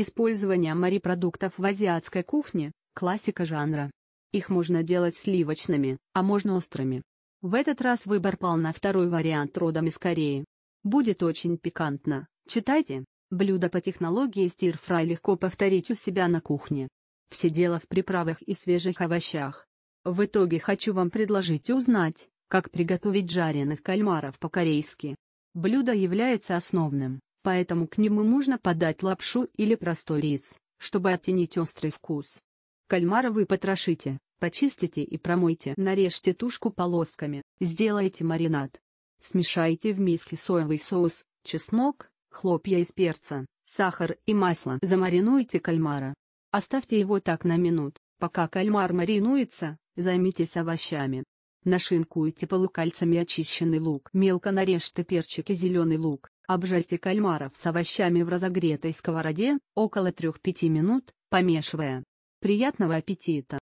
Использование морепродуктов в азиатской кухне – классика жанра. Их можно делать сливочными, а можно острыми. В этот раз выбор пал на второй вариант родом из Кореи. Будет очень пикантно, читайте. Блюдо по технологии стирфрай легко повторить у себя на кухне. Все дело в приправах и свежих овощах. В итоге хочу вам предложить узнать, как приготовить жареных кальмаров по-корейски. Блюдо является основным поэтому к нему можно подать лапшу или простой рис, чтобы оттенить острый вкус. Кальмара вы потрошите, почистите и промойте. Нарежьте тушку полосками, сделайте маринад. Смешайте в миске соевый соус, чеснок, хлопья из перца, сахар и масло. Замаринуйте кальмара. Оставьте его так на минут, пока кальмар маринуется, займитесь овощами. Нашинкуйте полукольцами очищенный лук. Мелко нарежьте перчик и зеленый лук. Обжарьте кальмаров с овощами в разогретой сковороде, около 3-5 минут, помешивая. Приятного аппетита!